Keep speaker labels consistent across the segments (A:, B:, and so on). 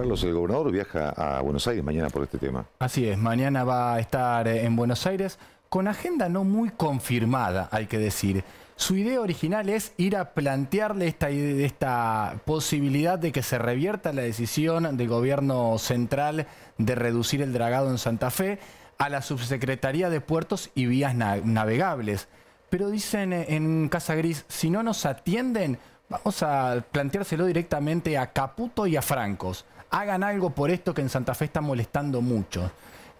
A: Carlos, el gobernador viaja a Buenos Aires mañana por este tema. Así es, mañana va a estar eh, en Buenos Aires con agenda no muy confirmada, hay que decir. Su idea original es ir a plantearle esta, posibilidad de que se revierta la decisión del gobierno central de reducir el dragado en Santa Fe a la subsecretaría de puertos y vías navegables. Pero dicen eh, en Casa Gris, si no nos atienden, vamos a planteárselo directamente a Caputo y a Francos hagan algo por esto que en Santa Fe está molestando mucho.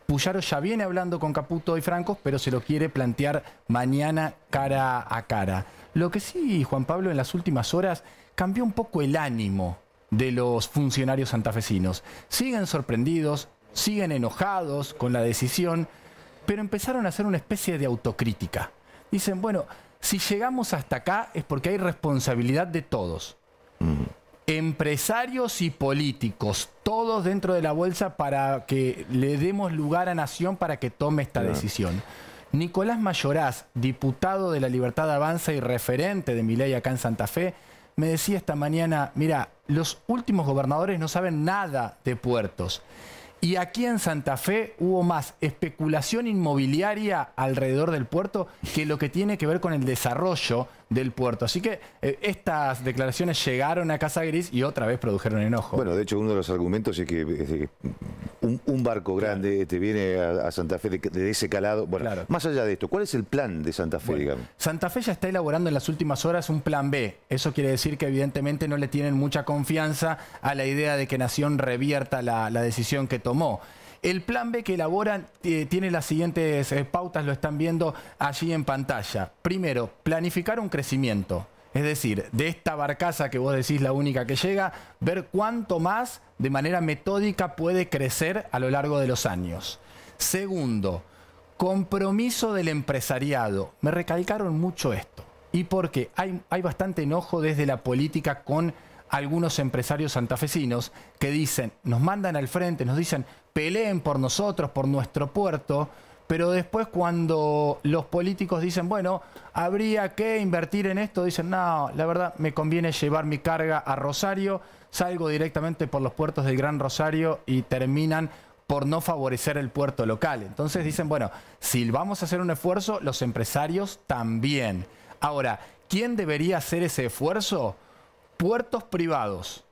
A: Puyaro ya viene hablando con Caputo y Francos, pero se lo quiere plantear mañana cara a cara. Lo que sí, Juan Pablo, en las últimas horas cambió un poco el ánimo de los funcionarios santafesinos. Siguen sorprendidos, siguen enojados con la decisión, pero empezaron a hacer una especie de autocrítica. Dicen, bueno, si llegamos hasta acá es porque hay responsabilidad de todos. Mm empresarios y políticos, todos dentro de la bolsa para que le demos lugar a Nación para que tome esta decisión. Nicolás Mayoraz, diputado de la Libertad Avanza y referente de ley acá en Santa Fe, me decía esta mañana, mira, los últimos gobernadores no saben nada de puertos. Y aquí en Santa Fe hubo más especulación inmobiliaria alrededor del puerto que lo que tiene que ver con el desarrollo del puerto. Así que eh, estas declaraciones llegaron a Casa Gris y otra vez produjeron enojo. Bueno, de hecho, uno de los argumentos es que, un, barco grande te este, viene a, Santa Fe de, ese calado. Bueno, más allá de esto, ¿cuál es el plan de Santa Fe, Santa Fe ya está elaborando en las últimas horas un plan B. Eso quiere decir que evidentemente no le tienen mucha confianza a la idea de que Nación revierta la decisión que tomó. El plan B que elaboran eh, tiene las siguientes eh, pautas, lo están viendo allí en pantalla. Primero, planificar un crecimiento. Es decir, de esta barcaza que vos decís la única que llega, ver cuánto más de manera metódica puede crecer a lo largo de los años. Segundo, compromiso del empresariado. Me recalcaron mucho esto. ¿Y por qué? Hay, hay bastante enojo desde la política con algunos empresarios santafesinos que dicen, nos mandan al frente, nos dicen, peleen por nosotros, por nuestro puerto, pero después cuando los políticos dicen, bueno, habría que invertir en esto, dicen, no, la verdad me conviene llevar mi carga a Rosario, salgo directamente por los puertos del Gran Rosario y terminan por no favorecer el puerto local. Entonces dicen, bueno, si vamos a hacer un esfuerzo, los empresarios también. Ahora, ¿quién debería hacer ese esfuerzo? puertos privados.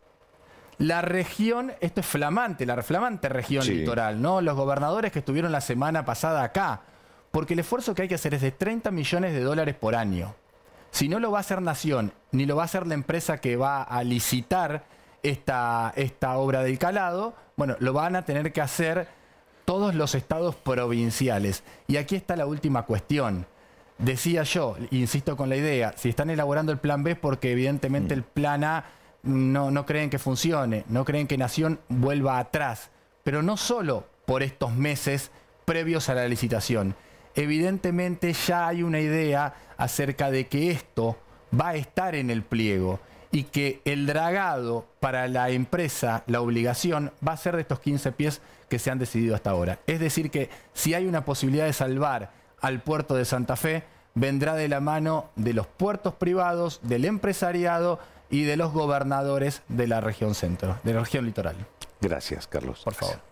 A: La región, esto es flamante, la flamante región litoral, ¿no? Los gobernadores que estuvieron la semana pasada acá, porque el esfuerzo que hay que hacer es de 30 millones de dólares por año. Si no lo va a hacer Nación, ni lo va a hacer la empresa que va a licitar esta, esta obra del calado, bueno, lo van a tener que hacer todos los estados provinciales. Y aquí está la última cuestión. Decía yo, insisto con la idea, si están elaborando el plan B es porque evidentemente el mm. plan A no, no creen que funcione, no creen que Nación vuelva atrás, pero no solo por estos meses previos a la licitación. Evidentemente ya hay una idea acerca de que esto va a estar en el pliego y que el dragado para la empresa, la obligación, va a ser de estos 15 pies que se han decidido hasta ahora. Es decir, que si hay una posibilidad de salvar al puerto de Santa Fe vendrá de la mano de los puertos privados, del empresariado y de los gobernadores de la región centro, de la región litoral. Gracias, Carlos. Por favor.